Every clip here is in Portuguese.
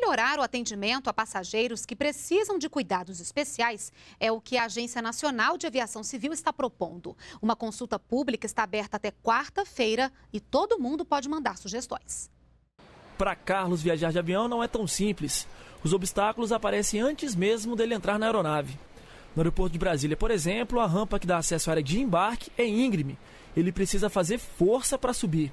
melhorar o atendimento a passageiros que precisam de cuidados especiais é o que a Agência Nacional de Aviação Civil está propondo. Uma consulta pública está aberta até quarta-feira e todo mundo pode mandar sugestões. Para Carlos, viajar de avião não é tão simples. Os obstáculos aparecem antes mesmo dele entrar na aeronave. No aeroporto de Brasília, por exemplo, a rampa que dá acesso à área de embarque é íngreme. Ele precisa fazer força para subir.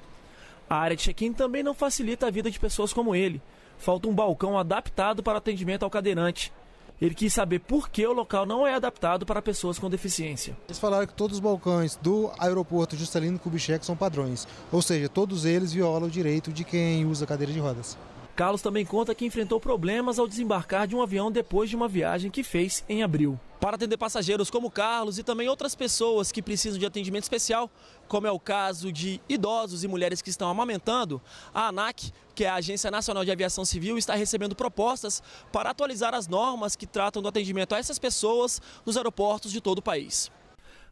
A área de check-in também não facilita a vida de pessoas como ele falta um balcão adaptado para atendimento ao cadeirante. Ele quis saber por que o local não é adaptado para pessoas com deficiência. Eles falaram que todos os balcões do aeroporto Juscelino Kubitschek são padrões, ou seja, todos eles violam o direito de quem usa cadeira de rodas. Carlos também conta que enfrentou problemas ao desembarcar de um avião depois de uma viagem que fez em abril. Para atender passageiros como Carlos e também outras pessoas que precisam de atendimento especial, como é o caso de idosos e mulheres que estão amamentando, a ANAC, que é a Agência Nacional de Aviação Civil, está recebendo propostas para atualizar as normas que tratam do atendimento a essas pessoas nos aeroportos de todo o país.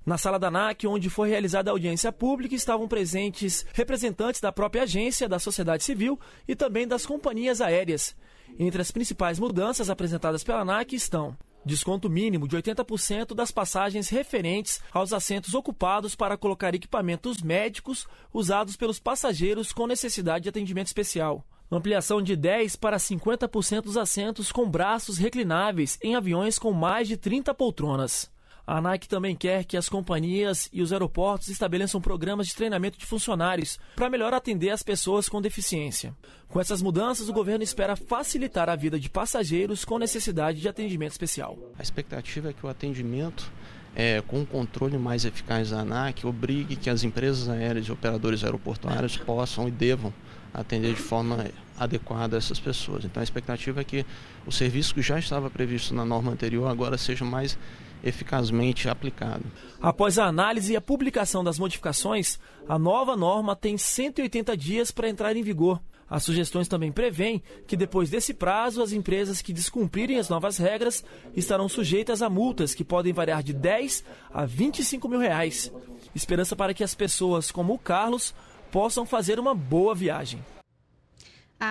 Na sala da ANAC, onde foi realizada a audiência pública, estavam presentes representantes da própria agência, da sociedade civil e também das companhias aéreas. Entre as principais mudanças apresentadas pela ANAC estão desconto mínimo de 80% das passagens referentes aos assentos ocupados para colocar equipamentos médicos usados pelos passageiros com necessidade de atendimento especial. Ampliação de 10 para 50% dos assentos com braços reclináveis em aviões com mais de 30 poltronas. A ANAC também quer que as companhias e os aeroportos estabeleçam programas de treinamento de funcionários para melhor atender as pessoas com deficiência. Com essas mudanças, o governo espera facilitar a vida de passageiros com necessidade de atendimento especial. A expectativa é que o atendimento é, com um controle mais eficaz da ANAC, obrigue que as empresas aéreas e operadores aeroportuários é. possam e devam atender de forma adequada a essas pessoas. Então a expectativa é que o serviço que já estava previsto na norma anterior agora seja mais eficazmente aplicado. Após a análise e a publicação das modificações, a nova norma tem 180 dias para entrar em vigor. As sugestões também prevêem que depois desse prazo, as empresas que descumprirem as novas regras estarão sujeitas a multas que podem variar de 10 a 25 mil reais. Esperança para que as pessoas como o Carlos possam fazer uma boa viagem.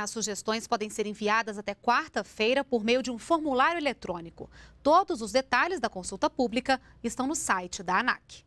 As sugestões podem ser enviadas até quarta-feira por meio de um formulário eletrônico. Todos os detalhes da consulta pública estão no site da ANAC.